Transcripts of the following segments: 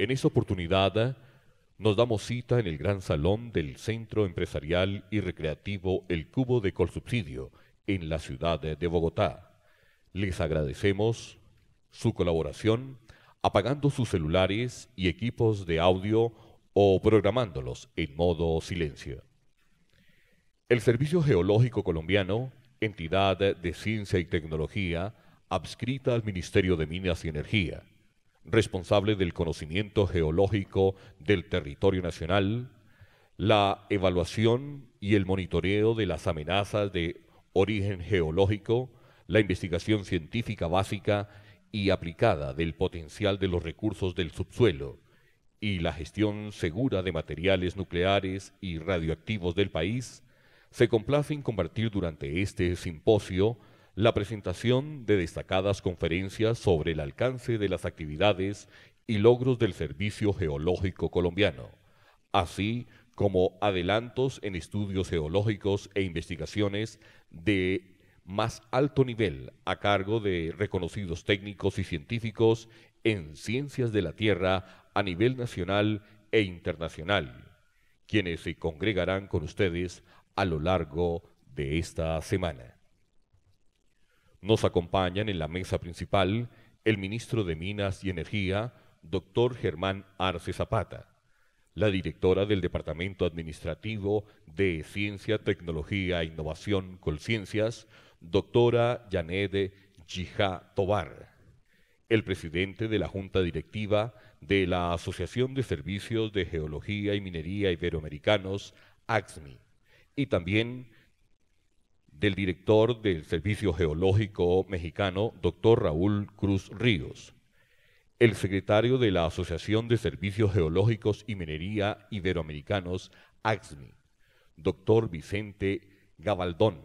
En esta oportunidad nos damos cita en el gran salón del Centro Empresarial y Recreativo El Cubo de Colsubsidio en la ciudad de Bogotá. Les agradecemos su colaboración apagando sus celulares y equipos de audio o programándolos en modo silencio. El Servicio Geológico Colombiano, entidad de ciencia y tecnología adscrita al Ministerio de Minas y Energía, responsable del conocimiento geológico del territorio nacional, la evaluación y el monitoreo de las amenazas de origen geológico, la investigación científica básica y aplicada del potencial de los recursos del subsuelo y la gestión segura de materiales nucleares y radioactivos del país, se complace en compartir durante este simposio la presentación de destacadas conferencias sobre el alcance de las actividades y logros del Servicio Geológico Colombiano, así como adelantos en estudios geológicos e investigaciones de más alto nivel a cargo de reconocidos técnicos y científicos en ciencias de la Tierra a nivel nacional e internacional, quienes se congregarán con ustedes a lo largo de esta semana. Nos acompañan en la mesa principal el ministro de Minas y Energía, doctor Germán Arce Zapata, la directora del Departamento Administrativo de Ciencia, Tecnología e Innovación, Colciencias, doctora Yanede Yija Tobar, el presidente de la Junta Directiva de la Asociación de Servicios de Geología y Minería Iberoamericanos, AXMI, y también del director del Servicio Geológico Mexicano, doctor Raúl Cruz Ríos, el secretario de la Asociación de Servicios Geológicos y Minería Iberoamericanos, AXMI, doctor Vicente Gabaldón,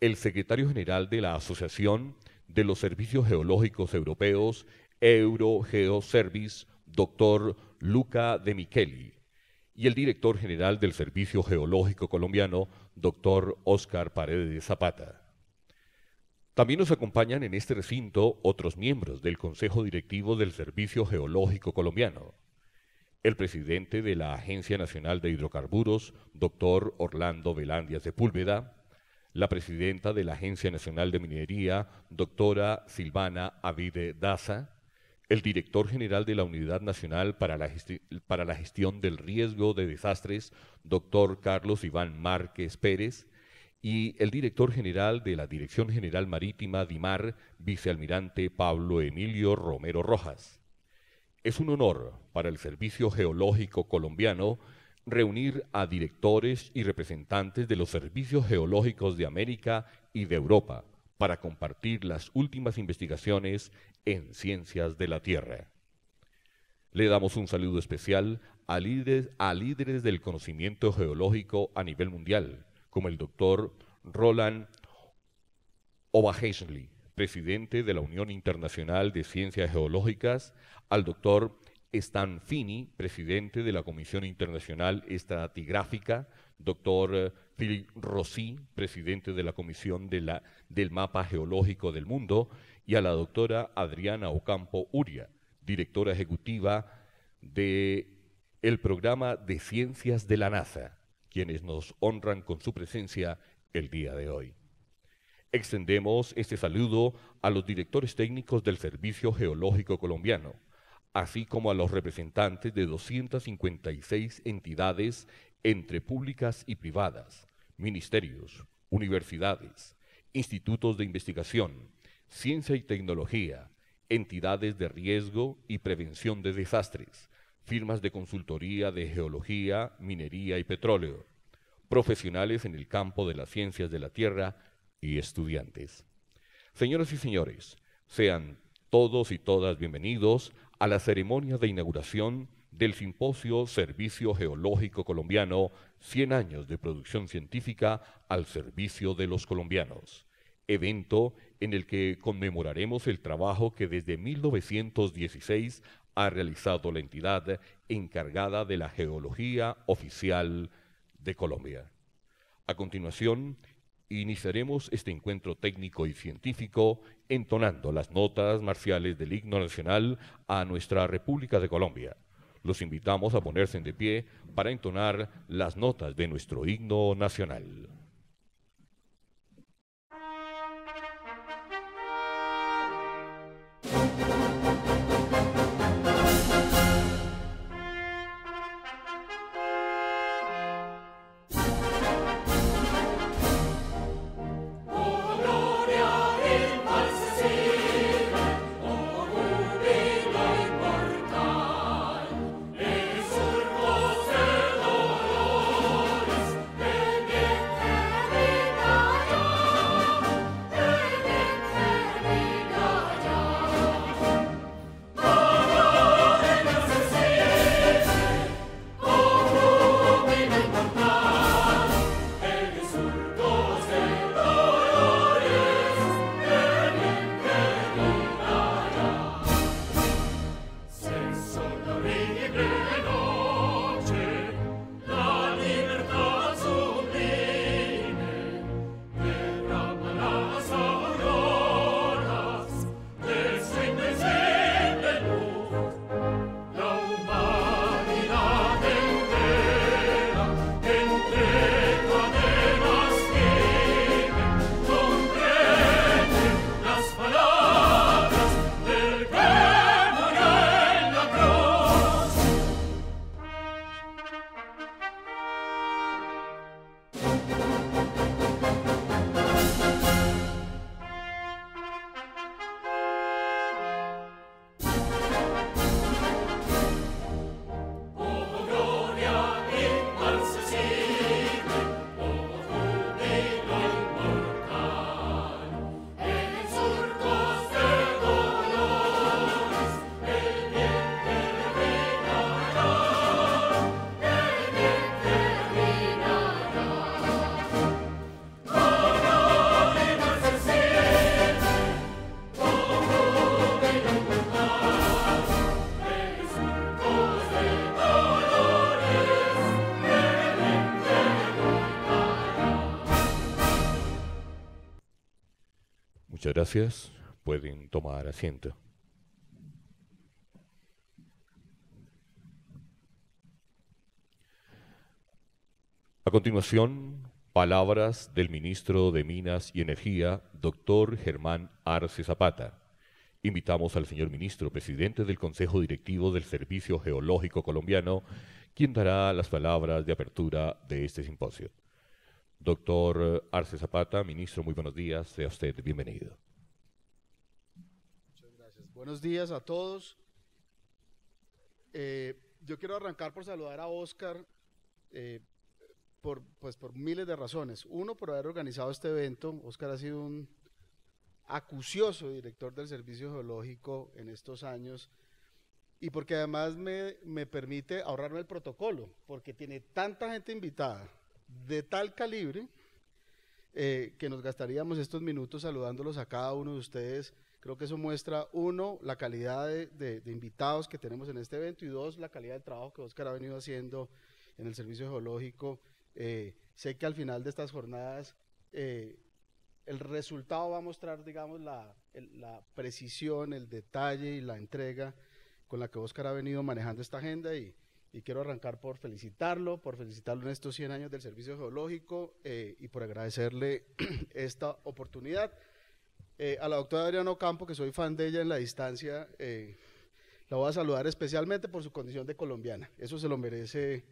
el secretario general de la Asociación de los Servicios Geológicos Europeos, EuroGeoService, doctor Luca de Micheli, y el director general del Servicio Geológico Colombiano, doctor Óscar Paredes Zapata. También nos acompañan en este recinto otros miembros del Consejo Directivo del Servicio Geológico Colombiano. El presidente de la Agencia Nacional de Hidrocarburos, doctor Orlando de Sepúlveda, la presidenta de la Agencia Nacional de Minería, doctora Silvana Avide Daza, el director general de la Unidad Nacional para la, Gestión del Riesgo de Desastres, doctor Carlos Iván Márquez Pérez, y el director general de la Dirección General Marítima DIMAR, vicealmirante Pablo Emilio Romero Rojas. Es un honor para el Servicio Geológico Colombiano reunir a directores y representantes de los servicios geológicos de América y de Europa para compartir las últimas investigaciones en ciencias de la Tierra. Le damos un saludo especial a líderes, del conocimiento geológico a nivel mundial, como el doctor Roland Obahesley, presidente de la Unión Internacional de Ciencias Geológicas, al doctor Stan Fini, presidente de la Comisión Internacional Estratigráfica, doctor Philip Rossi, presidente de la Comisión del Mapa Geológico del Mundo, y a la doctora Adriana Ocampo Uria, directora ejecutiva del programa de ciencias de la NASA, quienes nos honran con su presencia el día de hoy. Extendemos este saludo a los directores técnicos del Servicio Geológico Colombiano, así como a los representantes de 256 entidades entre públicas y privadas, ministerios, universidades, institutos de investigación, ciencia y tecnología, entidades de riesgo y prevención de desastres, firmas de consultoría de geología, minería y petróleo, profesionales en el campo de las ciencias de la tierra y estudiantes. Señoras y señores, sean todos y todas bienvenidos a la ceremonia de inauguración del simposio Servicio Geológico Colombiano, 100 años de producción científica al servicio de los colombianos, evento en el que conmemoraremos el trabajo que desde 1916 ha realizado la entidad encargada de la geología oficial de Colombia. A continuación, iniciaremos este encuentro técnico y científico entonando las notas marciales del himno nacional a nuestra República de Colombia los invitamos a ponerse de pie para entonar las notas de nuestro himno nacional. gracias. Pueden tomar asiento. A continuación, palabras del ministro de Minas y Energía, doctor Germán Arce Zapata. Invitamos al señor ministro, presidente del Consejo Directivo del Servicio Geológico Colombiano, quien dará las palabras de apertura de este simposio. Doctor Arce Zapata, ministro, muy buenos días, sea usted bienvenido. Buenos días a todos. Eh, yo quiero arrancar por saludar a Oscar eh, por, pues, por miles de razones. Uno, por haber organizado este evento. Oscar ha sido un acucioso director del Servicio Geológico en estos años y porque además me, permite ahorrarme el protocolo, porque tiene tanta gente invitada de tal calibre eh, que nos gastaríamos estos minutos saludándolos a cada uno de ustedes Creo que eso muestra, uno, la calidad de, invitados que tenemos en este evento y dos, la calidad del trabajo que Oscar ha venido haciendo en el Servicio Geológico. Eh, sé que al final de estas jornadas eh, el resultado va a mostrar, digamos, la, precisión, el detalle y la entrega con la que Oscar ha venido manejando esta agenda y, quiero arrancar por felicitarlo, por felicitarlo en estos 100 años del Servicio Geológico eh, y por agradecerle esta oportunidad. Eh, a la doctora Adriana Ocampo, que soy fan de ella en la distancia, eh, la voy a saludar especialmente por su condición de colombiana. Eso se lo merece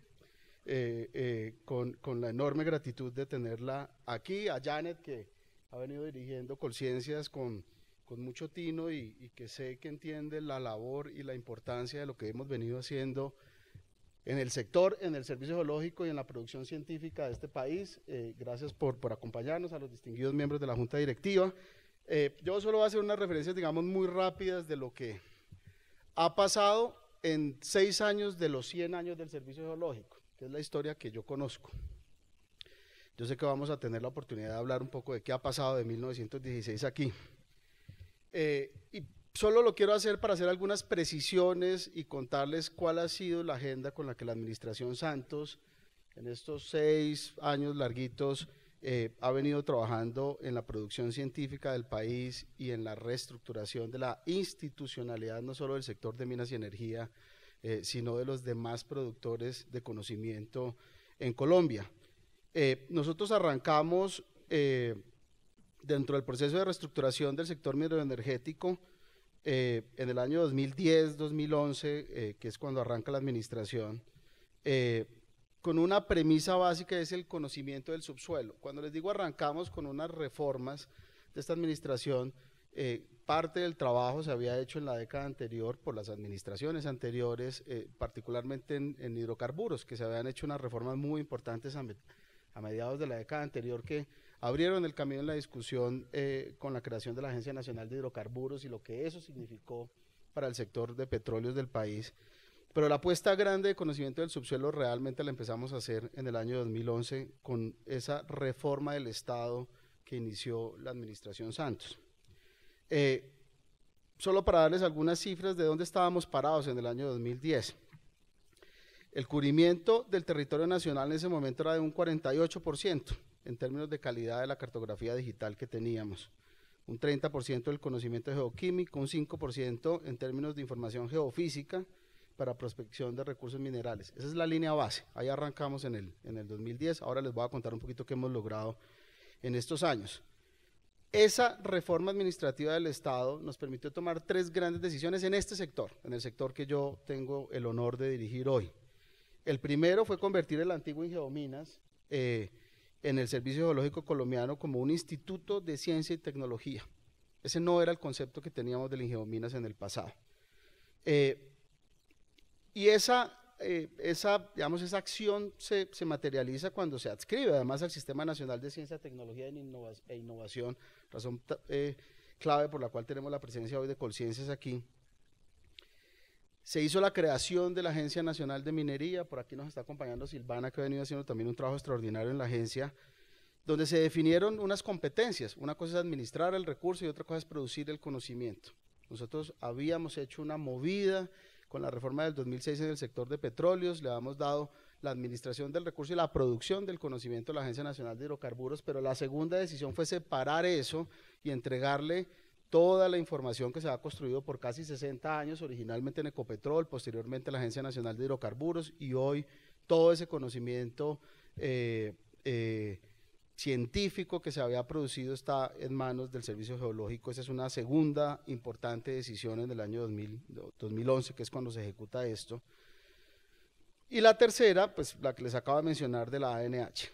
eh, con, con, la enorme gratitud de tenerla aquí. A Janet, que ha venido dirigiendo Colciencias con, con mucho tino y, que sé que entiende la labor y la importancia de lo que hemos venido haciendo en el sector, en el servicio geológico y en la producción científica de este país. gracias por, por acompañarnos, a los distinguidos miembros de la Junta Directiva. Eh, yo solo voy a hacer unas referencias, digamos, muy rápidas de lo que ha pasado en seis años de los 100 años del Servicio Geológico, que es la historia que yo conozco. Yo sé que vamos a tener la oportunidad de hablar un poco de qué ha pasado de 1916 aquí. Eh, y solo lo quiero hacer para hacer algunas precisiones y contarles cuál ha sido la agenda con la que la Administración Santos en estos seis años larguitos eh, ha venido trabajando en la producción científica del país y en la reestructuración de la institucionalidad, no solo del sector de minas y energía, eh, sino de los demás productores de conocimiento en Colombia. Eh, nosotros arrancamos dentro del proceso de reestructuración del sector mineroenergético en el año 2010-2011, que es cuando arranca la administración con una premisa básica es el conocimiento del subsuelo. Cuando les digo arrancamos con unas reformas de esta administración, eh, parte del trabajo se había hecho en la década anterior por las administraciones anteriores, eh, particularmente en, hidrocarburos, que se habían hecho unas reformas muy importantes a, mediados de la década anterior que abrieron el camino en la discusión eh, con la creación de la Agencia Nacional de Hidrocarburos y lo que eso significó para el sector de petróleos del país. Pero la apuesta grande de conocimiento del subsuelo realmente la empezamos a hacer en el año 2011 con esa reforma del Estado que inició la administración Santos. Eh, solo para darles algunas cifras de dónde estábamos parados en el año 2010. El cubrimiento del territorio nacional en ese momento era de un 48% en términos de calidad de la cartografía digital que teníamos, un 30% del conocimiento geoquímico, un 5% en términos de información geofísica, para prospección de recursos minerales. Esa es la línea base. Ahí arrancamos en el, en el 2010. Ahora les voy a contar un poquito qué hemos logrado en estos años. Esa reforma administrativa del Estado nos permitió tomar tres grandes decisiones en este sector, en el sector que yo tengo el honor de dirigir hoy. El primero fue convertir el antiguo Ingeominas eh, en el Servicio Geológico Colombiano como un instituto de ciencia y tecnología. Ese no era el concepto que teníamos del Ingeominas en el pasado. Eh, y esa, eh, esa, digamos, esa acción se, materializa cuando se adscribe además al Sistema Nacional de Ciencia, Tecnología e Innovación, razón eh, clave por la cual tenemos la presencia hoy de Colciencias aquí. Se hizo la creación de la Agencia Nacional de Minería, por aquí nos está acompañando Silvana, que ha venido haciendo también un trabajo extraordinario en la agencia, donde se definieron unas competencias. Una cosa es administrar el recurso y otra cosa es producir el conocimiento. Nosotros habíamos hecho una movida con la reforma del 2006 en el sector de petróleos, le hemos dado la administración del recurso y la producción del conocimiento a la Agencia Nacional de Hidrocarburos, pero la segunda decisión fue separar eso y entregarle toda la información que se ha construido por casi 60 años, originalmente en Ecopetrol, posteriormente la Agencia Nacional de Hidrocarburos y hoy todo ese conocimiento eh, eh, científico que se había producido está en manos del Servicio Geológico. Esa es una segunda importante decisión en el año 2011, que es cuando se ejecuta esto. Y la tercera, pues la que les acabo de mencionar de la ANH.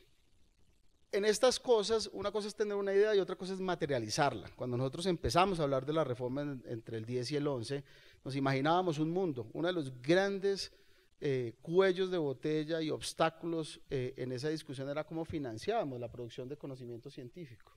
En estas cosas, una cosa es tener una idea y otra cosa es materializarla. Cuando nosotros empezamos a hablar de la reforma entre el 10 y el 11, nos imaginábamos un mundo. Uno de los grandes eh, cuellos de botella y obstáculos eh, en esa discusión era cómo financiábamos la producción de conocimiento científico.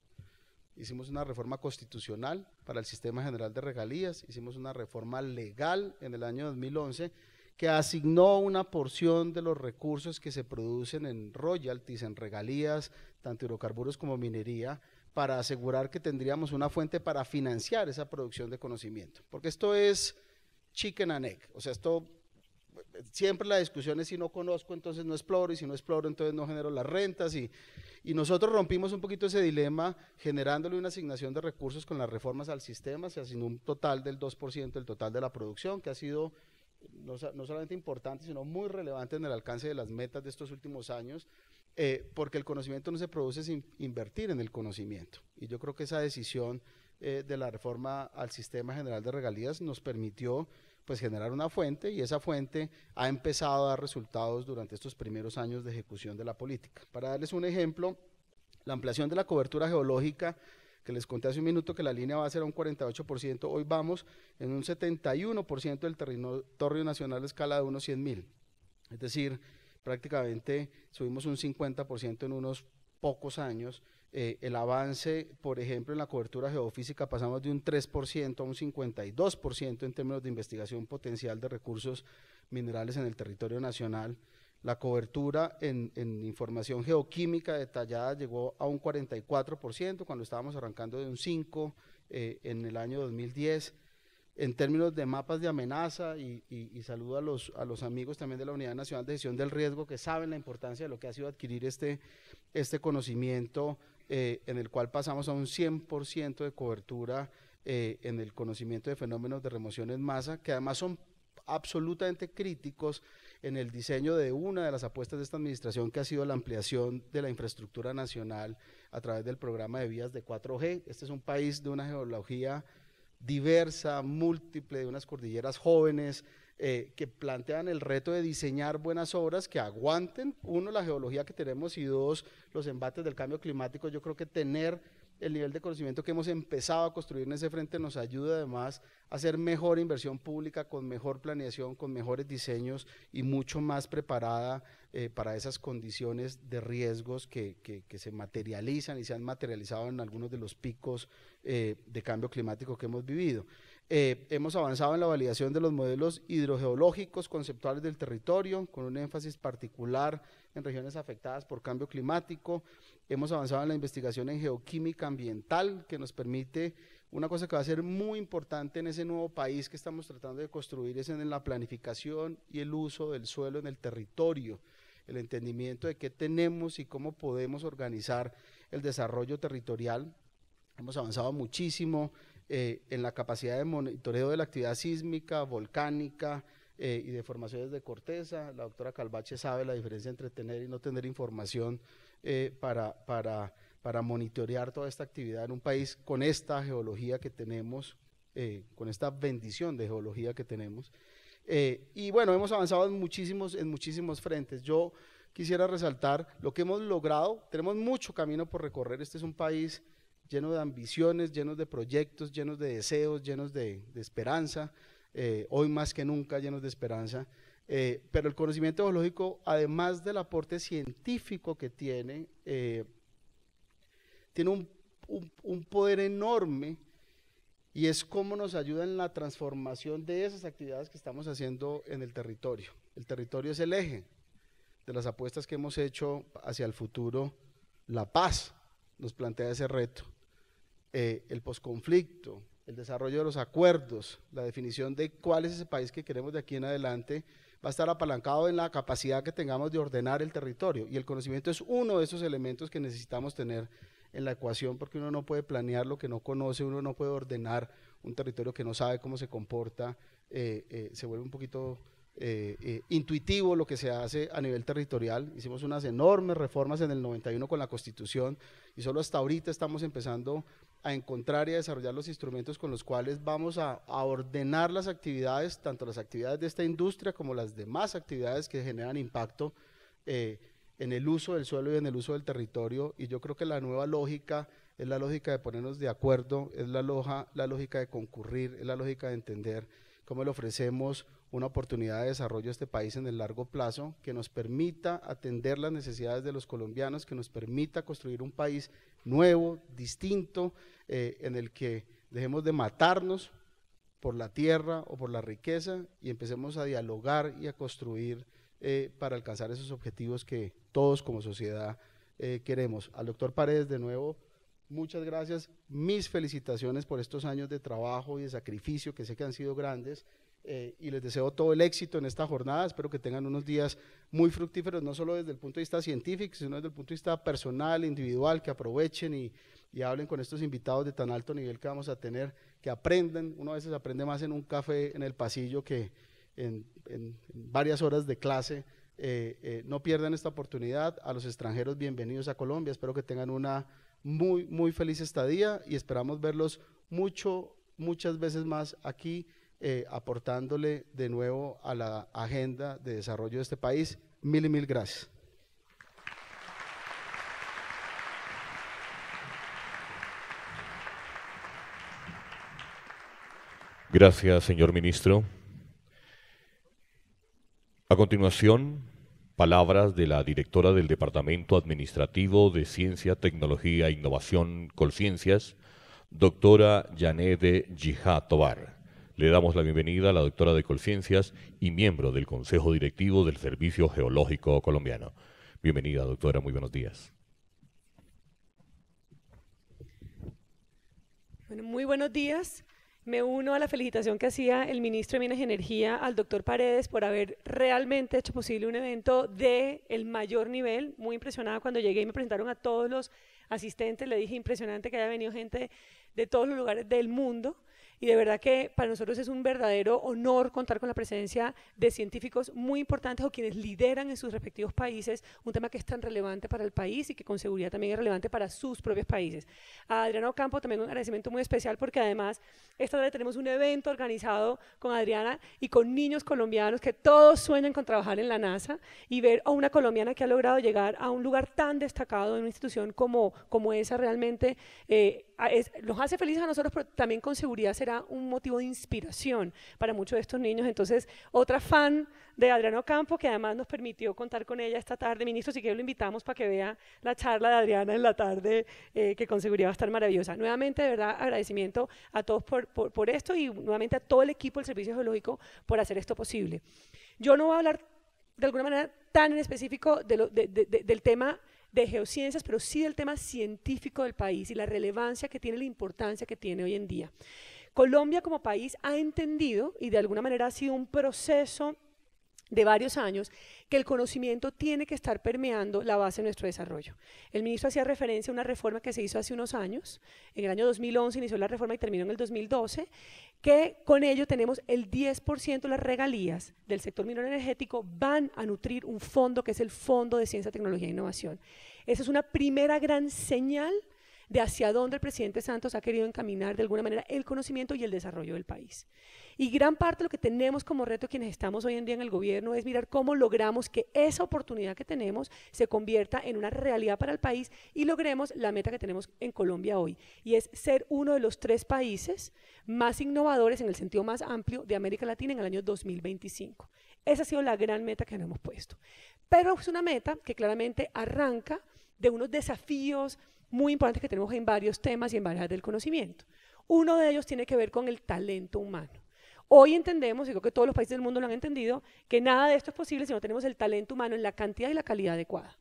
Hicimos una reforma constitucional para el sistema general de regalías, hicimos una reforma legal en el año 2011 que asignó una porción de los recursos que se producen en royalties, en regalías, tanto hidrocarburos como minería, para asegurar que tendríamos una fuente para financiar esa producción de conocimiento. Porque esto es chicken and egg, o sea, esto siempre la discusión es si no conozco, entonces no exploro, y si no exploro, entonces no genero las rentas. Y, y nosotros rompimos un poquito ese dilema generándole una asignación de recursos con las reformas al sistema, se asignó un total del 2%, del total de la producción, que ha sido no, solamente importante, sino muy relevante en el alcance de las metas de estos últimos años. Eh, porque el conocimiento no se produce sin invertir en el conocimiento. Y yo creo que esa decisión eh, de la reforma al sistema general de regalías nos permitió pues generar una fuente y esa fuente ha empezado a dar resultados durante estos primeros años de ejecución de la política. Para darles un ejemplo, la ampliación de la cobertura geológica que les conté hace un minuto que la línea va a ser un 48%, hoy vamos en un 71% del territorio nacional a escala de unos 100.000. Es decir, prácticamente subimos un 50% en unos pocos años eh, el avance, por ejemplo, en la cobertura geofísica pasamos de un 3% a un 52% en términos de investigación potencial de recursos minerales en el territorio nacional. La cobertura en, información geoquímica detallada llegó a un 44% cuando estábamos arrancando de un 5% eh, en el año 2010 en términos de mapas de amenaza y, y, saludo a los, a los amigos también de la Unidad Nacional de Gestión del Riesgo que saben la importancia de lo que ha sido adquirir este, este conocimiento eh, en el cual pasamos a un 100% de cobertura eh, en el conocimiento de fenómenos de remoción en masa, que además son absolutamente críticos en el diseño de una de las apuestas de esta administración, que ha sido la ampliación de la infraestructura nacional a través del programa de vías de 4G. Este es un país de una geología diversa, múltiple, de unas cordilleras jóvenes, eh, que plantean el reto de diseñar buenas obras que aguanten, uno, la geología que tenemos y dos, los embates del cambio climático. Yo creo que tener el nivel de conocimiento que hemos empezado a construir en ese frente nos ayuda además a hacer mejor inversión pública, con mejor planeación, con mejores diseños y mucho más preparada eh, para esas condiciones de riesgos que, se materializan y se han materializado en algunos de los picos eh, de cambio climático que hemos vivido. Eh, hemos avanzado en la validación de los modelos hidrogeológicos conceptuales del territorio, con un énfasis particular en regiones afectadas por cambio climático. Hemos avanzado en la investigación en geoquímica ambiental, que nos permite una cosa que va a ser muy importante en ese nuevo país que estamos tratando de construir, es en la planificación y el uso del suelo en el territorio, el entendimiento de qué tenemos y cómo podemos organizar el desarrollo territorial. Hemos avanzado muchísimo eh, en la capacidad de monitoreo de la actividad sísmica, volcánica eh, y de formaciones de corteza. La doctora Calvache sabe la diferencia entre tener y no tener información eh, para, para, para monitorear toda esta actividad en un país con esta geología que tenemos, con esta bendición de geología que tenemos. y bueno, hemos avanzado en muchísimos, en muchísimos frentes. Yo quisiera resaltar lo que hemos logrado. Tenemos mucho camino por recorrer. Este es un país llenos de ambiciones, llenos de proyectos, llenos de deseos, llenos de, esperanza, eh, hoy más que nunca llenos de esperanza. Eh, pero el conocimiento ecológico, además del aporte científico que tiene, eh, tiene un, poder enorme y es cómo nos ayuda en la transformación de esas actividades que estamos haciendo en el territorio. El territorio es el eje de las apuestas que hemos hecho hacia el futuro. La paz nos plantea ese reto. Eh, el posconflicto, el desarrollo de los acuerdos, la definición de cuál es ese país que queremos de aquí en adelante, va a estar apalancado en la capacidad que tengamos de ordenar el territorio. Y el conocimiento es uno de esos elementos que necesitamos tener en la ecuación, porque uno no puede planear lo que no conoce, uno no puede ordenar un territorio que no sabe cómo se comporta, eh, eh, se vuelve un poquito intuitivo lo que se hace a nivel territorial. Hicimos unas enormes reformas en el 91 con la Constitución y solo hasta ahorita estamos empezando a encontrar y a desarrollar los instrumentos con los cuales vamos a, ordenar las actividades, tanto las actividades de esta industria como las demás actividades que generan impacto eh, en el uso del suelo y en el uso del territorio. Y yo creo que la nueva lógica es la lógica de ponernos de acuerdo, es la, la lógica de concurrir, es la lógica de entender cómo le ofrecemos una oportunidad de desarrollo a este país en el largo plazo, que nos permita atender las necesidades de los colombianos, que nos permita construir un país nuevo, distinto, eh, en el que dejemos de matarnos por la tierra o por la riqueza y empecemos a dialogar y a construir eh, para alcanzar esos objetivos que todos como sociedad eh, queremos. Al doctor Paredes, de nuevo, muchas gracias. Mis felicitaciones por estos años de trabajo y de sacrificio que sé que han sido grandes. Eh, y les deseo todo el éxito en esta jornada. Espero que tengan unos días muy fructíferos, no solo desde el punto de vista científico, sino desde el punto de vista personal, individual, que aprovechen y, hablen con estos invitados de tan alto nivel que vamos a tener, que aprendan. Uno a veces aprende más en un café en el pasillo que en, varias horas de clase. Eh, eh, no pierdan esta oportunidad. A los extranjeros, bienvenidos a Colombia. Espero que tengan una muy, muy feliz estadía y esperamos verlos mucho, muchas veces más aquí eh, aportándole de nuevo a la agenda de desarrollo de este país. Mil y mil gracias. Gracias, señor ministro. A continuación, palabras de la directora del Departamento Administrativo de Ciencia, Tecnología e Innovación, Colciencias, doctora Yanede Jihá Tobar. Le damos la bienvenida a la doctora de Colciencias y miembro del Consejo Directivo del Servicio Geológico Colombiano. Bienvenida, doctora, muy buenos días. muy buenos días. Me uno a la felicitación que hacía el ministro de Minas y Energía al doctor Paredes por haber realmente hecho posible un evento de el mayor nivel. Muy impresionada cuando llegué y me presentaron a todos los asistentes. Le dije impresionante que haya venido gente de todos los lugares del mundo y de verdad que para nosotros es un verdadero honor contar con la presencia de científicos muy importantes o quienes lideran en sus respectivos países un tema que es tan relevante para el país y que con seguridad también es relevante para sus propios países. A Adriana Ocampo también un agradecimiento muy especial porque además esta tarde tenemos un evento organizado con Adriana y con niños colombianos que todos sueñan con trabajar en la NASA y ver a una colombiana que ha logrado llegar a un lugar tan destacado en una institución como, como esa realmente eh, los hace felices a nosotros, pero también con seguridad será un motivo de inspiración para muchos de estos niños. Entonces, otra fan de Adriana Campo, que además nos permitió contar con ella esta tarde. Ministro, si que lo invitamos para que vea la charla de Adriana en la tarde, eh, que con seguridad va a estar maravillosa. Nuevamente, de verdad, agradecimiento a todos por, por, esto y nuevamente a todo el equipo del Servicio Geológico por hacer esto posible. Yo no voy a hablar de alguna manera tan en específico de lo, del tema de geociencias, pero sí del tema científico del país y la relevancia que tiene, la importancia que tiene hoy en día. Colombia como país ha entendido y de alguna manera ha sido un proceso de varios años, que el conocimiento tiene que estar permeando la base de nuestro desarrollo. El ministro hacía referencia a una reforma que se hizo hace unos años, en el año 2011 inició la reforma y terminó en el 2012, que con ello tenemos el 10% de las regalías del sector minero energético van a nutrir un fondo que es el Fondo de Ciencia, Tecnología e Innovación. Esa es una primera gran señal de hacia dónde el presidente Santos ha querido encaminar de alguna manera el conocimiento y el desarrollo del país. Y gran parte de lo que tenemos como reto quienes estamos hoy en día en el gobierno es mirar cómo logramos que esa oportunidad que tenemos se convierta en una realidad para el país y logremos la meta que tenemos en Colombia hoy, y es ser uno de los tres países más innovadores en el sentido más amplio de América Latina en el año 2025. Esa ha sido la gran meta que nos hemos puesto. Pero es una meta que claramente arranca de unos desafíos muy importantes que tenemos en varios temas y en varias áreas del conocimiento. Uno de ellos tiene que ver con el talento humano. Hoy entendemos, y creo que todos los países del mundo lo han entendido, que nada de esto es posible si no tenemos el talento humano en la cantidad y la calidad adecuada.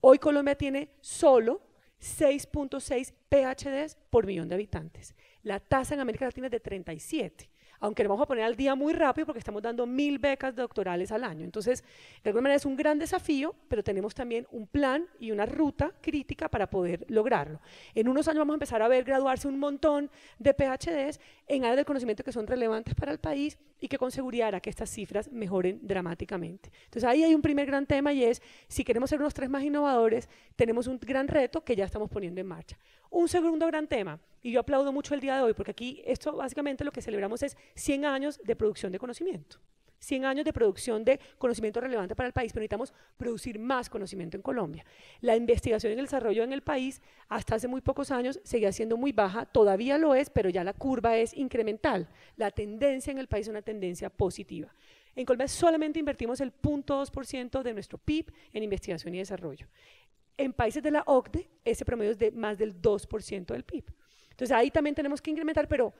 Hoy Colombia tiene solo 6.6 PhDs por millón de habitantes. La tasa en América Latina es de 37 aunque nos vamos a poner al día muy rápido porque estamos dando mil becas doctorales al año. Entonces, de alguna manera es un gran desafío, pero tenemos también un plan y una ruta crítica para poder lograrlo. En unos años vamos a empezar a ver graduarse un montón de PhDs en áreas del conocimiento que son relevantes para el país y que con seguridad hará que estas cifras mejoren dramáticamente. Entonces, ahí hay un primer gran tema y es, si queremos ser unos tres más innovadores, tenemos un gran reto que ya estamos poniendo en marcha. Un segundo gran tema, y yo aplaudo mucho el día de hoy, porque aquí esto básicamente lo que celebramos es 100 años de producción de conocimiento. 100 años de producción de conocimiento relevante para el país, pero necesitamos producir más conocimiento en Colombia. La investigación y el desarrollo en el país hasta hace muy pocos años seguía siendo muy baja, todavía lo es, pero ya la curva es incremental. La tendencia en el país es una tendencia positiva. En Colombia solamente invertimos el 0.2% de nuestro PIB en investigación y desarrollo. En países de la OCDE, ese promedio es de más del 2% del PIB. Entonces ahí también tenemos que incrementar, pero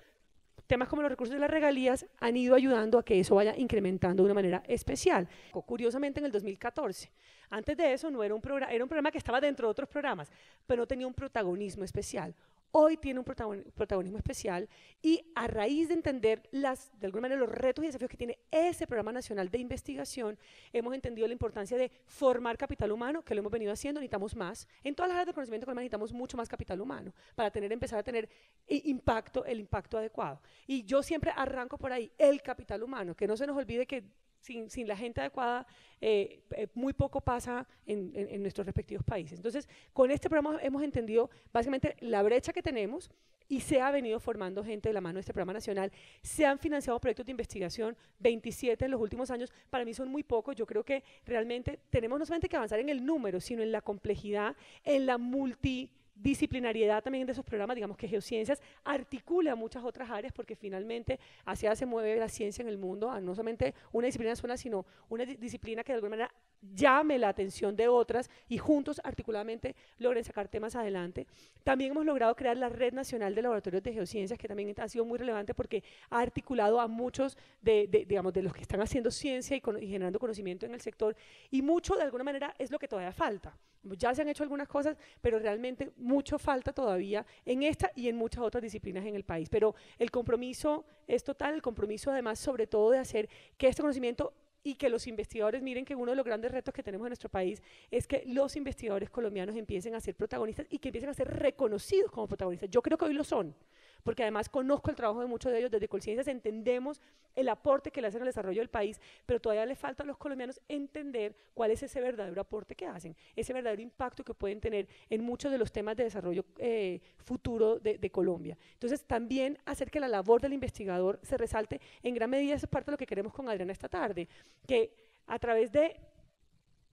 temas como los recursos de las regalías han ido ayudando a que eso vaya incrementando de una manera especial. Curiosamente, en el 2014, antes de eso no era un programa, era un programa que estaba dentro de otros programas, pero no tenía un protagonismo especial hoy tiene un protagonismo especial y a raíz de entender las, de alguna manera los retos y desafíos que tiene ese programa nacional de investigación, hemos entendido la importancia de formar capital humano, que lo hemos venido haciendo, necesitamos más. En todas las áreas de conocimiento que necesitamos mucho más capital humano para tener, empezar a tener eh, impacto, el impacto adecuado. Y yo siempre arranco por ahí, el capital humano, que no se nos olvide que sin, la gente adecuada, eh, eh, muy poco pasa en, en nuestros respectivos países. Entonces, con este programa hemos entendido básicamente la brecha que tenemos, y se ha venido formando gente de la mano de este programa nacional. Se han financiado proyectos de investigación, 27 en los últimos años, para mí son muy pocos. Yo creo que realmente tenemos no solamente que avanzar en el número, sino en la complejidad, en la multi disciplinariedad también de esos programas, digamos que geociencias articula muchas otras áreas porque finalmente hacia se mueve la ciencia en el mundo, no solamente una disciplina sola, sino una disciplina que de alguna manera llame la atención de otras y juntos articuladamente logren sacar temas adelante. También hemos logrado crear la Red Nacional de Laboratorios de Geociencias, que también ha sido muy relevante porque ha articulado a muchos de, digamos, de los que están haciendo ciencia y, generando conocimiento en el sector. Y mucho, de alguna manera, es lo que todavía falta. Ya se han hecho algunas cosas, pero realmente mucho falta todavía en esta y en muchas otras disciplinas en el país. Pero el compromiso es total, el compromiso además sobre todo de hacer que este conocimiento y que los investigadores, miren que uno de los grandes retos que tenemos en nuestro país es que los investigadores colombianos empiecen a ser protagonistas y que empiecen a ser reconocidos como protagonistas. Yo creo que hoy lo son porque además conozco el trabajo de muchos de ellos desde Colciencias, entendemos el aporte que le hacen al desarrollo del país, pero todavía le falta a los colombianos entender cuál es ese verdadero aporte que hacen, ese verdadero impacto que pueden tener en muchos de los temas de desarrollo eh, futuro de, de, Colombia. Entonces, también hacer que la labor del investigador se resalte en gran medida, eso es parte de lo que queremos con Adriana esta tarde, que a través de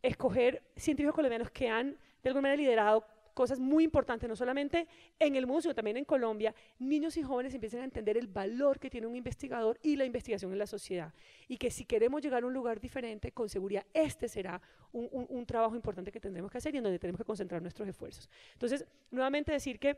escoger científicos colombianos que han de alguna manera liderado cosas muy importantes, no solamente en el mundo, sino también en Colombia, niños y jóvenes empiecen a entender el valor que tiene un investigador y la investigación en la sociedad. Y que si queremos llegar a un lugar diferente, con seguridad este será un, un trabajo importante que tendremos que hacer y en donde tenemos que concentrar nuestros esfuerzos. Entonces, nuevamente decir que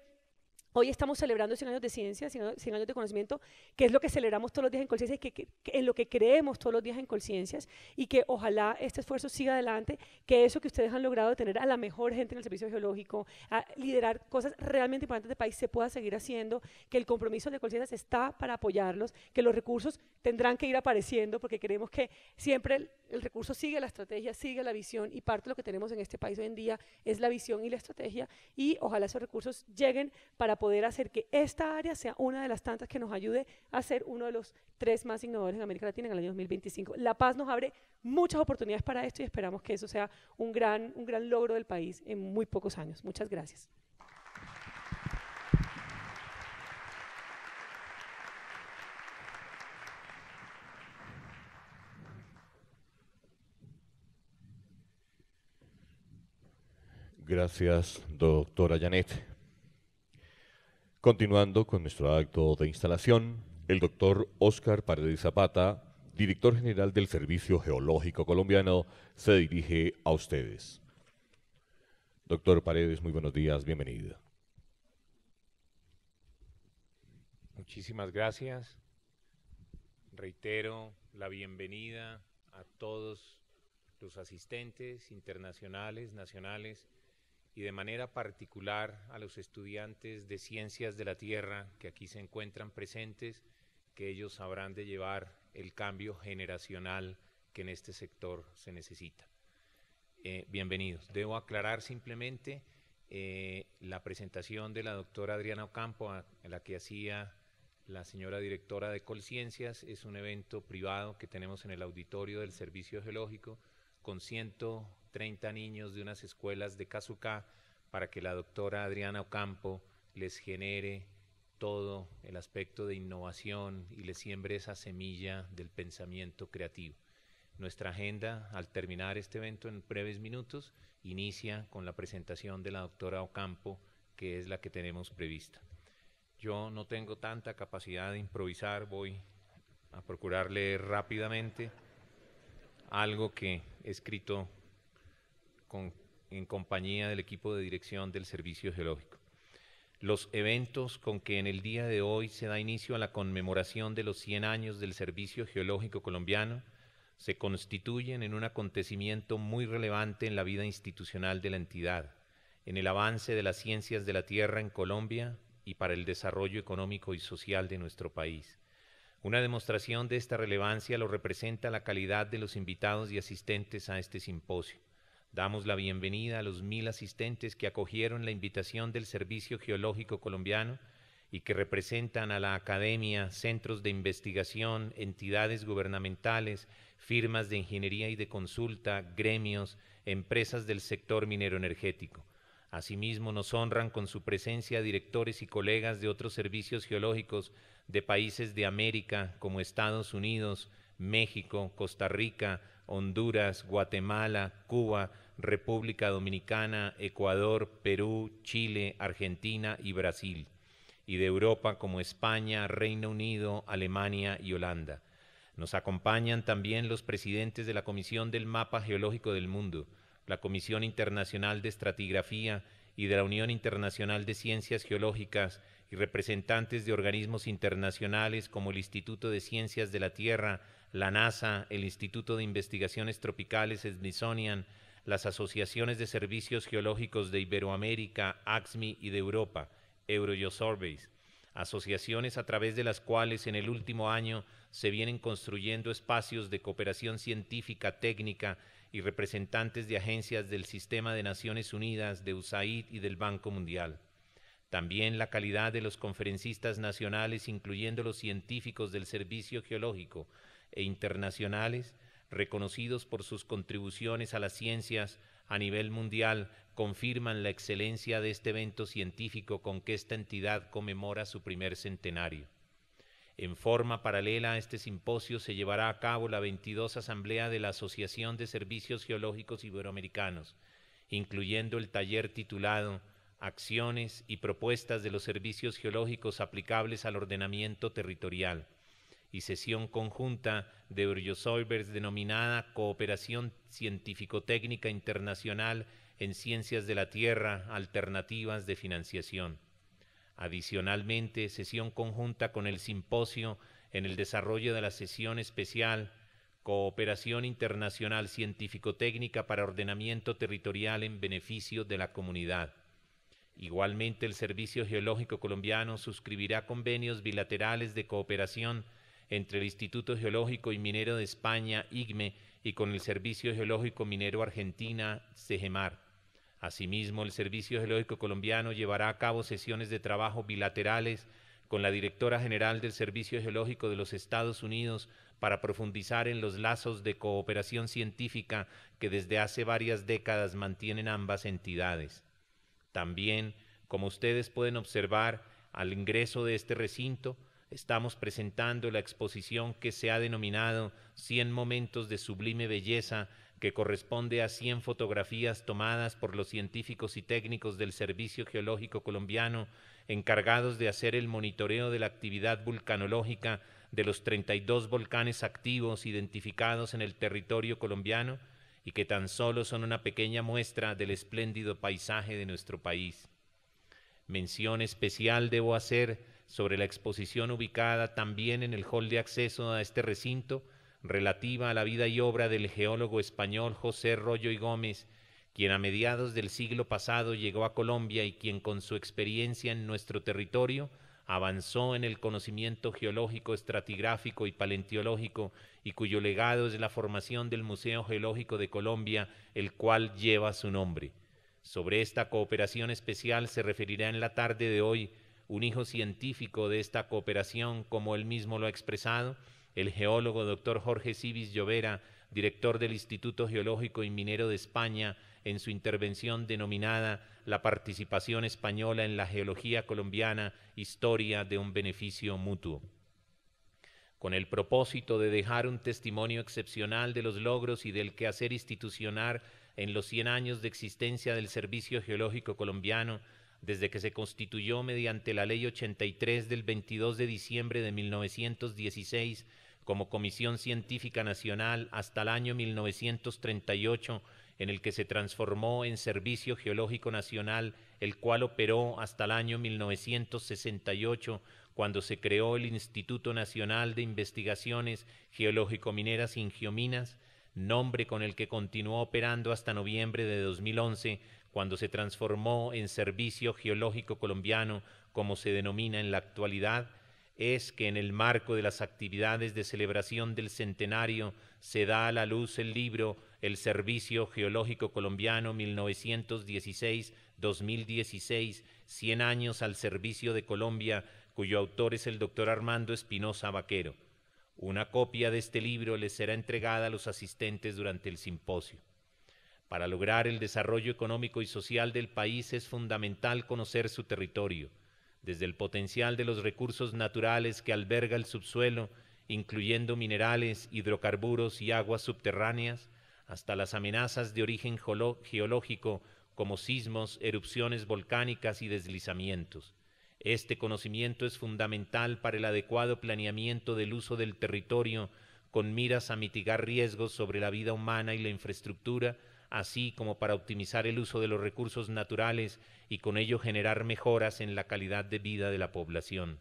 Hoy estamos celebrando 100 años de ciencia, 100 años de conocimiento, que es lo que celebramos todos los días en Colciencias y que, en lo que creemos todos los días en Colciencias y que ojalá este esfuerzo siga adelante, que eso que ustedes han logrado tener a la mejor gente en el servicio geológico, a liderar cosas realmente importantes del país se pueda seguir haciendo, que el compromiso de Colciencias está para apoyarlos, que los recursos tendrán que ir apareciendo porque creemos que siempre el, el recurso sigue la estrategia, sigue la visión y parte de lo que tenemos en este país hoy en día es la visión y la estrategia y ojalá esos recursos lleguen para poder hacer que esta área sea una de las tantas que nos ayude a ser uno de los tres más innovadores en América Latina en el año 2025. La Paz nos abre muchas oportunidades para esto y esperamos que eso sea un gran, un gran logro del país en muy pocos años. Muchas gracias. Gracias, doctora Janet. Continuando con nuestro acto de instalación, el doctor Oscar Paredes Zapata, director general del Servicio Geológico Colombiano, se dirige a ustedes. Doctor Paredes, muy buenos días, bienvenido. Muchísimas gracias. Reitero la bienvenida a todos los asistentes internacionales, nacionales y de manera particular a los estudiantes de ciencias de la tierra que aquí se encuentran presentes, que ellos sabrán de llevar el cambio generacional que en este sector se necesita. Eh, bienvenidos. Debo aclarar simplemente eh, la presentación de la doctora Adriana Ocampo, la que hacía la señora directora de Colciencias. Es un evento privado que tenemos en el auditorio del Servicio Geológico con 130 niños de unas escuelas de Cazucá para que la doctora Adriana Ocampo les genere todo el aspecto de innovación y les siembre esa semilla del pensamiento creativo. Nuestra agenda, al terminar este evento en breves minutos, inicia con la presentación de la doctora Ocampo, que es la que tenemos prevista. Yo no tengo tanta capacidad de improvisar, voy a procurar leer rápidamente algo que he escrito en compañía del equipo de dirección del Servicio Geológico. Los eventos con que en el día de hoy se da inicio a la conmemoración de los 100 años del Servicio Geológico Colombiano se constituyen en un acontecimiento muy relevante en la vida institucional de la entidad, en el avance de las ciencias de la tierra en Colombia y para el desarrollo económico y social de nuestro país. Una demostración de esta relevancia lo representa la calidad de los invitados y asistentes a este simposio. Damos la bienvenida a los mil asistentes que acogieron la invitación del Servicio Geológico Colombiano y que representan a la academia, centros de investigación, entidades gubernamentales, firmas de ingeniería y de consulta, gremios, empresas del sector minero energético. Asimismo, nos honran con su presencia directores y colegas de otros servicios geológicos de países de América como Estados Unidos, México, Costa Rica, Honduras, Guatemala, Cuba, República Dominicana, Ecuador, Perú, Chile, Argentina y Brasil, y de Europa como España, Reino Unido, Alemania y Holanda. Nos acompañan también los presidentes de la Comisión del Mapa Geológico del Mundo, la Comisión Internacional de Estratigrafía y de la Unión Internacional de Ciencias Geológicas, y representantes de organismos internacionales como el Instituto de Ciencias de la Tierra, la NASA, el Instituto de Investigaciones Tropicales Smithsonian, las asociaciones de servicios geológicos de Iberoamérica, AXMI y de Europa, Eurogeosurveys, asociaciones a través de las cuales en el último año se vienen construyendo espacios de cooperación científica, técnica y representantes de agencias del Sistema de Naciones Unidas, de USAID y del Banco Mundial. También la calidad de los conferencistas nacionales, incluyendo los científicos del Servicio Geológico e internacionales, reconocidos por sus contribuciones a las ciencias a nivel mundial, confirman la excelencia de este evento científico con que esta entidad conmemora su primer centenario. En forma paralela a este simposio se llevará a cabo la 22 Asamblea de la Asociación de Servicios Geológicos Iberoamericanos, incluyendo el taller titulado acciones y propuestas de los servicios geológicos aplicables al ordenamiento territorial y sesión conjunta de Uriosoibers denominada Cooperación Científico-Técnica Internacional en Ciencias de la Tierra, Alternativas de Financiación. Adicionalmente, sesión conjunta con el Simposio en el desarrollo de la sesión especial Cooperación Internacional Científico-Técnica para Ordenamiento Territorial en Beneficio de la Comunidad. Igualmente, el Servicio Geológico Colombiano suscribirá convenios bilaterales de cooperación entre el Instituto Geológico y Minero de España, IGME, y con el Servicio Geológico Minero Argentina, (SEGEMAR). Asimismo, el Servicio Geológico Colombiano llevará a cabo sesiones de trabajo bilaterales con la directora general del Servicio Geológico de los Estados Unidos para profundizar en los lazos de cooperación científica que desde hace varias décadas mantienen ambas entidades. También, como ustedes pueden observar al ingreso de este recinto, estamos presentando la exposición que se ha denominado 100 momentos de sublime belleza que corresponde a 100 fotografías tomadas por los científicos y técnicos del Servicio Geológico Colombiano encargados de hacer el monitoreo de la actividad vulcanológica de los 32 volcanes activos identificados en el territorio colombiano y que tan solo son una pequeña muestra del espléndido paisaje de nuestro país. Mención especial debo hacer sobre la exposición ubicada también en el hall de acceso a este recinto, relativa a la vida y obra del geólogo español José Rollo y Gómez, quien a mediados del siglo pasado llegó a Colombia y quien con su experiencia en nuestro territorio avanzó en el conocimiento geológico, estratigráfico y paleontológico y cuyo legado es la formación del Museo Geológico de Colombia, el cual lleva su nombre. Sobre esta cooperación especial se referirá en la tarde de hoy un hijo científico de esta cooperación, como él mismo lo ha expresado, el geólogo doctor Jorge Civis Llovera, director del Instituto Geológico y Minero de España, en su intervención denominada La participación española en la geología colombiana, historia de un beneficio mutuo. Con el propósito de dejar un testimonio excepcional de los logros y del quehacer institucional en los 100 años de existencia del Servicio Geológico Colombiano, desde que se constituyó mediante la Ley 83 del 22 de diciembre de 1916 como Comisión Científica Nacional hasta el año 1938, en el que se transformó en Servicio Geológico Nacional, el cual operó hasta el año 1968, cuando se creó el Instituto Nacional de Investigaciones Geológico-Mineras Ingiominas, nombre con el que continuó operando hasta noviembre de 2011, cuando se transformó en Servicio Geológico Colombiano, como se denomina en la actualidad, es que en el marco de las actividades de celebración del centenario se da a la luz el libro el Servicio Geológico Colombiano 1916-2016, 100 años al servicio de Colombia, cuyo autor es el doctor Armando Espinosa Vaquero. Una copia de este libro les será entregada a los asistentes durante el simposio. Para lograr el desarrollo económico y social del país es fundamental conocer su territorio, desde el potencial de los recursos naturales que alberga el subsuelo, incluyendo minerales, hidrocarburos y aguas subterráneas, hasta las amenazas de origen geológico como sismos, erupciones volcánicas y deslizamientos. Este conocimiento es fundamental para el adecuado planeamiento del uso del territorio con miras a mitigar riesgos sobre la vida humana y la infraestructura, así como para optimizar el uso de los recursos naturales y con ello generar mejoras en la calidad de vida de la población.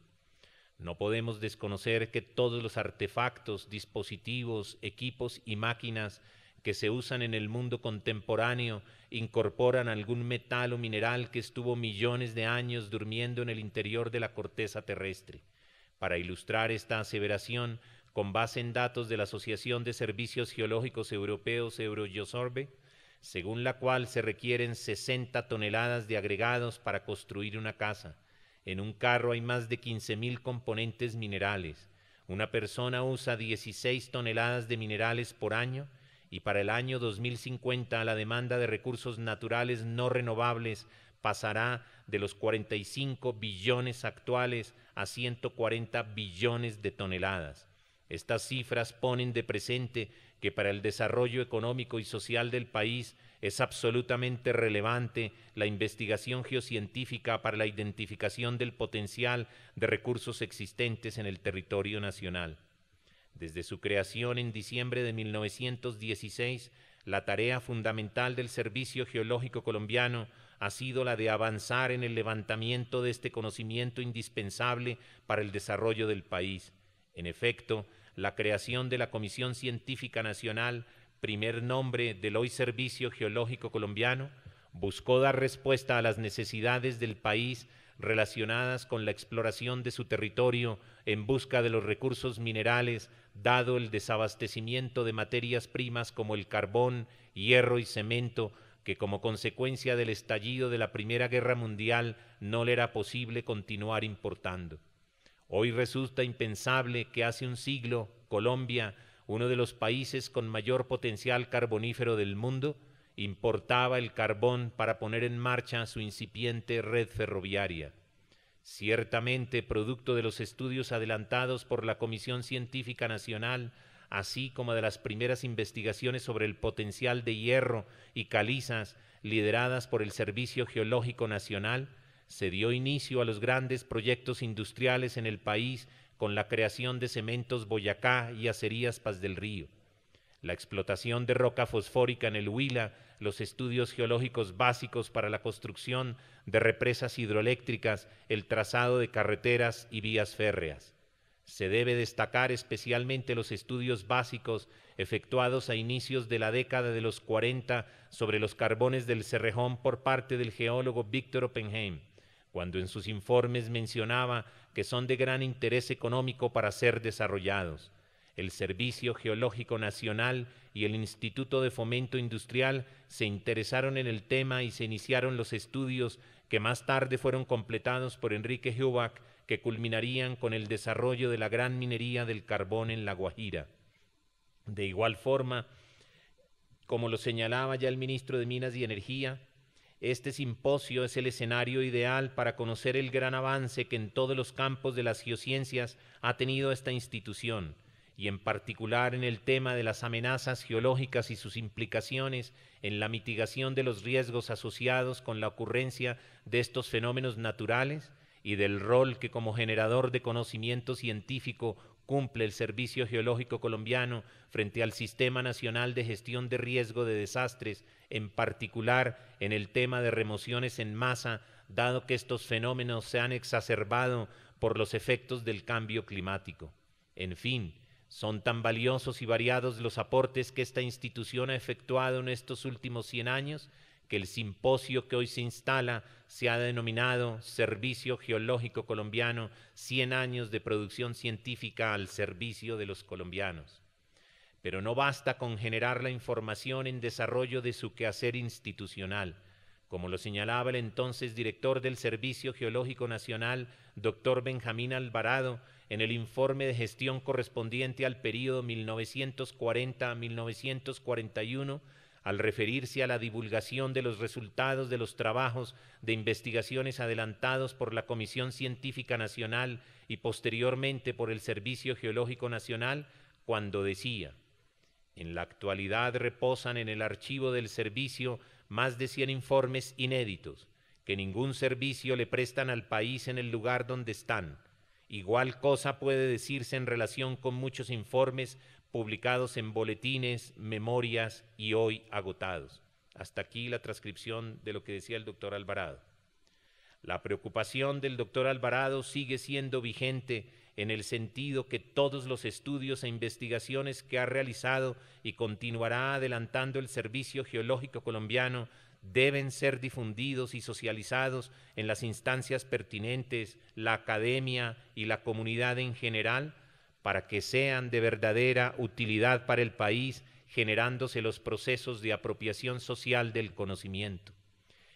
No podemos desconocer que todos los artefactos, dispositivos, equipos y máquinas que se usan en el mundo contemporáneo incorporan algún metal o mineral que estuvo millones de años durmiendo en el interior de la corteza terrestre. Para ilustrar esta aseveración, con base en datos de la Asociación de Servicios Geológicos Europeos Euroyosorbe, según la cual se requieren 60 toneladas de agregados para construir una casa. En un carro hay más de 15.000 componentes minerales. Una persona usa 16 toneladas de minerales por año y para el año 2050 la demanda de recursos naturales no renovables pasará de los 45 billones actuales a 140 billones de toneladas. Estas cifras ponen de presente que para el desarrollo económico y social del país es absolutamente relevante la investigación geocientífica para la identificación del potencial de recursos existentes en el territorio nacional. Desde su creación en diciembre de 1916, la tarea fundamental del Servicio Geológico Colombiano ha sido la de avanzar en el levantamiento de este conocimiento indispensable para el desarrollo del país. En efecto, la creación de la Comisión Científica Nacional, primer nombre del hoy Servicio Geológico Colombiano, buscó dar respuesta a las necesidades del país relacionadas con la exploración de su territorio en busca de los recursos minerales, dado el desabastecimiento de materias primas como el carbón, hierro y cemento, que como consecuencia del estallido de la Primera Guerra Mundial no le era posible continuar importando. Hoy resulta impensable que hace un siglo Colombia, uno de los países con mayor potencial carbonífero del mundo, importaba el carbón para poner en marcha su incipiente red ferroviaria ciertamente producto de los estudios adelantados por la Comisión Científica Nacional, así como de las primeras investigaciones sobre el potencial de hierro y calizas lideradas por el Servicio Geológico Nacional, se dio inicio a los grandes proyectos industriales en el país con la creación de cementos Boyacá y acerías Paz del Río. La explotación de roca fosfórica en el Huila los estudios geológicos básicos para la construcción de represas hidroeléctricas, el trazado de carreteras y vías férreas. Se debe destacar especialmente los estudios básicos efectuados a inicios de la década de los 40 sobre los carbones del Cerrejón por parte del geólogo Víctor Oppenheim, cuando en sus informes mencionaba que son de gran interés económico para ser desarrollados el Servicio Geológico Nacional y el Instituto de Fomento Industrial se interesaron en el tema y se iniciaron los estudios que más tarde fueron completados por Enrique Huback que culminarían con el desarrollo de la gran minería del carbón en La Guajira. De igual forma, como lo señalaba ya el ministro de Minas y Energía, este simposio es el escenario ideal para conocer el gran avance que en todos los campos de las geociencias ha tenido esta institución y en particular en el tema de las amenazas geológicas y sus implicaciones en la mitigación de los riesgos asociados con la ocurrencia de estos fenómenos naturales y del rol que como generador de conocimiento científico cumple el Servicio Geológico Colombiano frente al Sistema Nacional de Gestión de Riesgo de Desastres, en particular en el tema de remociones en masa, dado que estos fenómenos se han exacerbado por los efectos del cambio climático. En fin, son tan valiosos y variados los aportes que esta institución ha efectuado en estos últimos 100 años que el simposio que hoy se instala se ha denominado Servicio Geológico Colombiano, 100 años de producción científica al servicio de los colombianos. Pero no basta con generar la información en desarrollo de su quehacer institucional. Como lo señalaba el entonces director del Servicio Geológico Nacional, doctor Benjamín Alvarado, en el informe de gestión correspondiente al periodo 1940 1941, al referirse a la divulgación de los resultados de los trabajos de investigaciones adelantados por la Comisión Científica Nacional y posteriormente por el Servicio Geológico Nacional, cuando decía, en la actualidad reposan en el archivo del servicio más de 100 informes inéditos, que ningún servicio le prestan al país en el lugar donde están, Igual cosa puede decirse en relación con muchos informes publicados en boletines, memorias y hoy agotados. Hasta aquí la transcripción de lo que decía el doctor Alvarado. La preocupación del doctor Alvarado sigue siendo vigente en el sentido que todos los estudios e investigaciones que ha realizado y continuará adelantando el Servicio Geológico Colombiano deben ser difundidos y socializados en las instancias pertinentes, la academia y la comunidad en general, para que sean de verdadera utilidad para el país, generándose los procesos de apropiación social del conocimiento.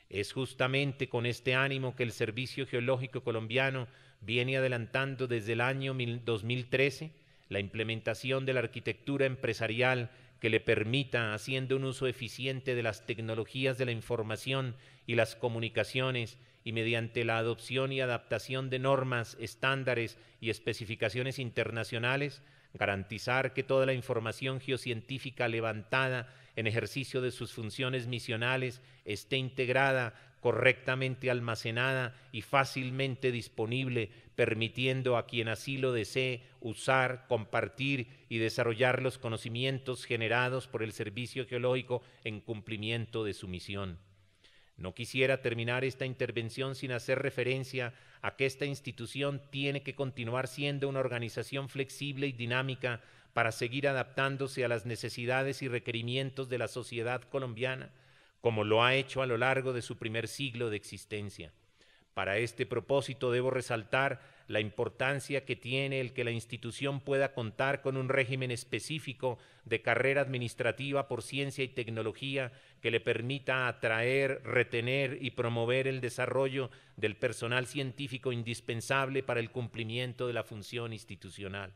Es justamente con este ánimo que el Servicio Geológico Colombiano viene adelantando desde el año 2013 la implementación de la arquitectura empresarial que le permita, haciendo un uso eficiente de las tecnologías de la información y las comunicaciones, y mediante la adopción y adaptación de normas, estándares y especificaciones internacionales, garantizar que toda la información geocientífica levantada en ejercicio de sus funciones misionales esté integrada correctamente almacenada y fácilmente disponible, permitiendo a quien así lo desee usar, compartir y desarrollar los conocimientos generados por el Servicio Geológico en cumplimiento de su misión. No quisiera terminar esta intervención sin hacer referencia a que esta institución tiene que continuar siendo una organización flexible y dinámica para seguir adaptándose a las necesidades y requerimientos de la sociedad colombiana como lo ha hecho a lo largo de su primer siglo de existencia. Para este propósito debo resaltar la importancia que tiene el que la institución pueda contar con un régimen específico de carrera administrativa por ciencia y tecnología que le permita atraer, retener y promover el desarrollo del personal científico indispensable para el cumplimiento de la función institucional.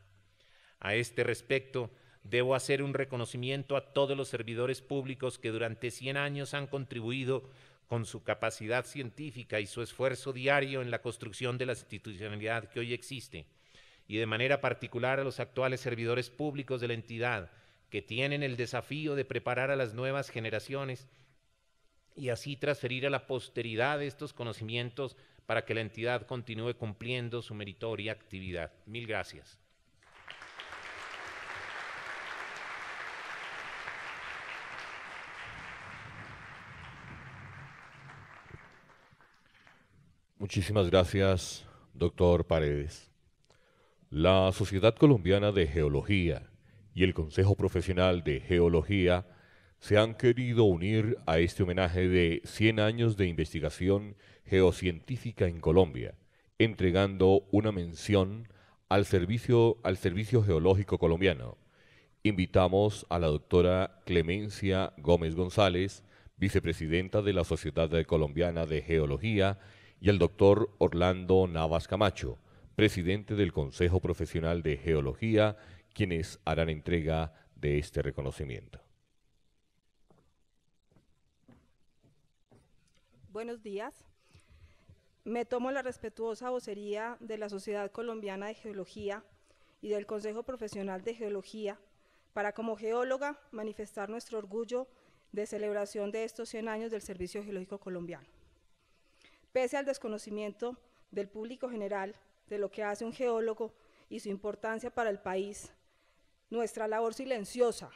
A este respecto, Debo hacer un reconocimiento a todos los servidores públicos que durante 100 años han contribuido con su capacidad científica y su esfuerzo diario en la construcción de la institucionalidad que hoy existe, y de manera particular a los actuales servidores públicos de la entidad, que tienen el desafío de preparar a las nuevas generaciones y así transferir a la posteridad estos conocimientos para que la entidad continúe cumpliendo su meritoria actividad. Mil gracias. Muchísimas gracias, doctor Paredes. La Sociedad Colombiana de Geología y el Consejo Profesional de Geología se han querido unir a este homenaje de 100 años de investigación geocientífica en Colombia, entregando una mención al servicio, al servicio Geológico Colombiano. Invitamos a la doctora Clemencia Gómez González, vicepresidenta de la Sociedad Colombiana de Geología, y al doctor Orlando Navas Camacho, presidente del Consejo Profesional de Geología, quienes harán entrega de este reconocimiento. Buenos días. Me tomo la respetuosa vocería de la Sociedad Colombiana de Geología y del Consejo Profesional de Geología para como geóloga manifestar nuestro orgullo de celebración de estos 100 años del Servicio Geológico Colombiano pese al desconocimiento del público general de lo que hace un geólogo y su importancia para el país, nuestra labor silenciosa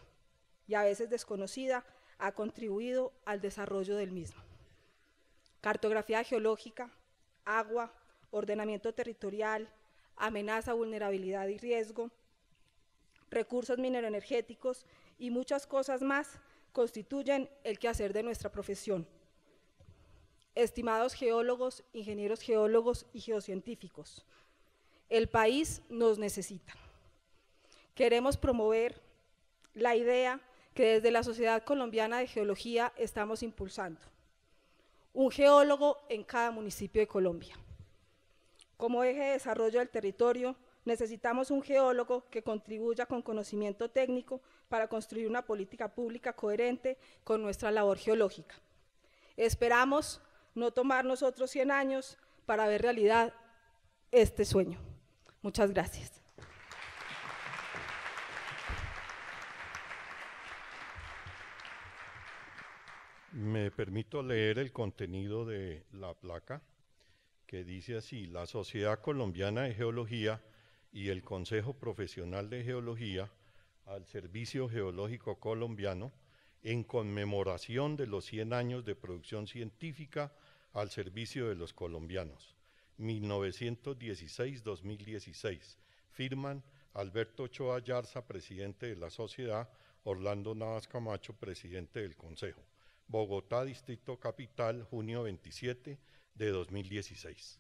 y a veces desconocida ha contribuido al desarrollo del mismo. Cartografía geológica, agua, ordenamiento territorial, amenaza, vulnerabilidad y riesgo, recursos mineroenergéticos y muchas cosas más constituyen el quehacer de nuestra profesión Estimados geólogos, ingenieros geólogos y geocientíficos, el país nos necesita. Queremos promover la idea que desde la Sociedad Colombiana de Geología estamos impulsando. Un geólogo en cada municipio de Colombia. Como eje de desarrollo del territorio, necesitamos un geólogo que contribuya con conocimiento técnico para construir una política pública coherente con nuestra labor geológica. Esperamos no tomar otros 100 años para ver realidad este sueño. Muchas gracias. Me permito leer el contenido de la placa que dice así, la Sociedad Colombiana de Geología y el Consejo Profesional de Geología al Servicio Geológico Colombiano en conmemoración de los 100 años de producción científica al servicio de los colombianos. 1916-2016. Firman Alberto Ochoa Yarza, presidente de la sociedad, Orlando Navas Camacho, presidente del Consejo. Bogotá, Distrito Capital, junio 27 de 2016.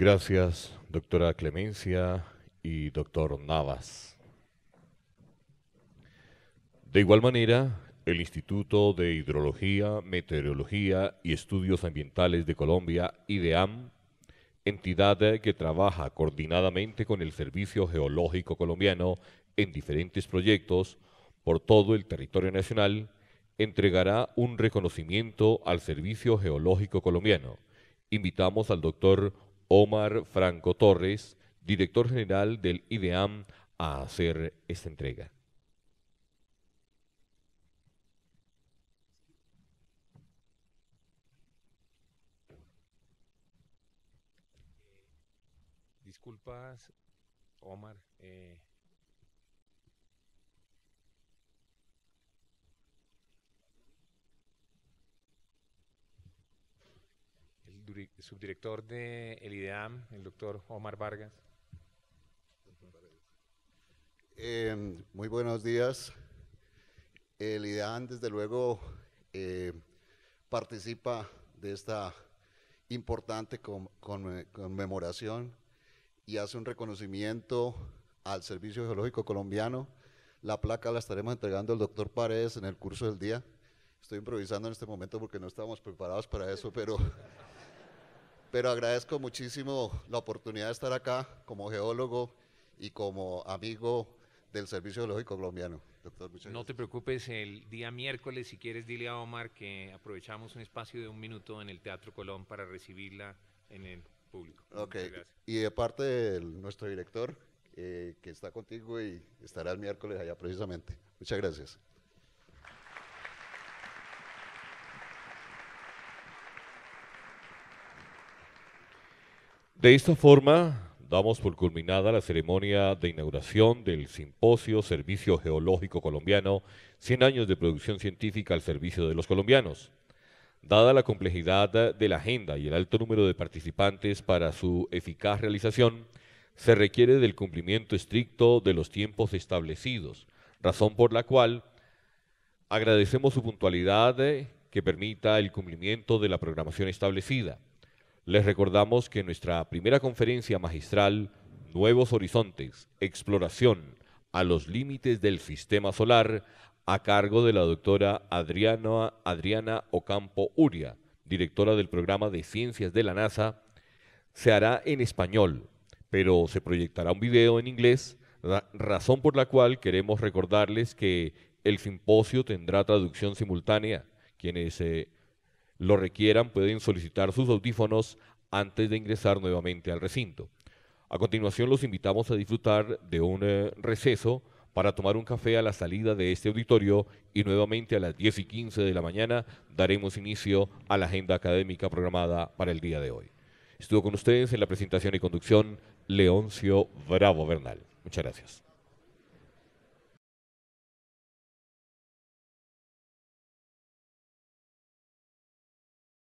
Gracias, doctora Clemencia y doctor Navas. De igual manera, el Instituto de Hidrología, Meteorología y Estudios Ambientales de Colombia, IDEAM, entidad que trabaja coordinadamente con el Servicio Geológico Colombiano en diferentes proyectos por todo el territorio nacional, entregará un reconocimiento al Servicio Geológico Colombiano. Invitamos al doctor Omar Franco Torres, director general del IDEAM, a hacer esta entrega. Disculpas, Omar, subdirector de el IDEAM, el doctor Omar Vargas. Eh, muy buenos días. El IDEAM, desde luego, eh, participa de esta importante conmemoración y hace un reconocimiento al Servicio Geológico Colombiano. La placa la estaremos entregando al doctor Paredes en el curso del día. Estoy improvisando en este momento porque no estábamos preparados para eso, pero pero agradezco muchísimo la oportunidad de estar acá como geólogo y como amigo del Servicio Geológico Colombiano. Doctor, no te preocupes, el día miércoles, si quieres, dile a Omar que aprovechamos un espacio de un minuto en el Teatro Colón para recibirla en el público. Ok, y de parte de nuestro director, eh, que está contigo y estará el miércoles allá precisamente. Muchas gracias. De esta forma, damos por culminada la ceremonia de inauguración del simposio Servicio Geológico Colombiano, 100 años de producción científica al servicio de los colombianos. Dada la complejidad de la agenda y el alto número de participantes para su eficaz realización, se requiere del cumplimiento estricto de los tiempos establecidos, razón por la cual agradecemos su puntualidad eh, que permita el cumplimiento de la programación establecida. Les recordamos que nuestra primera conferencia magistral, Nuevos Horizontes, Exploración a los Límites del Sistema Solar, a cargo de la doctora Adriana, Ocampo Uria, directora del programa de ciencias de la NASA, se hará en español, pero se proyectará un video en inglés, razón por la cual queremos recordarles que el simposio tendrá traducción simultánea. Quienes eh, lo requieran pueden solicitar sus audífonos antes de ingresar nuevamente al recinto. A continuación los invitamos a disfrutar de un eh, receso para tomar un café a la salida de este auditorio y nuevamente a las 10 y 15 de la mañana daremos inicio a la agenda académica programada para el día de hoy. Estuvo con ustedes en la presentación y conducción Leoncio Bravo Bernal. Muchas gracias.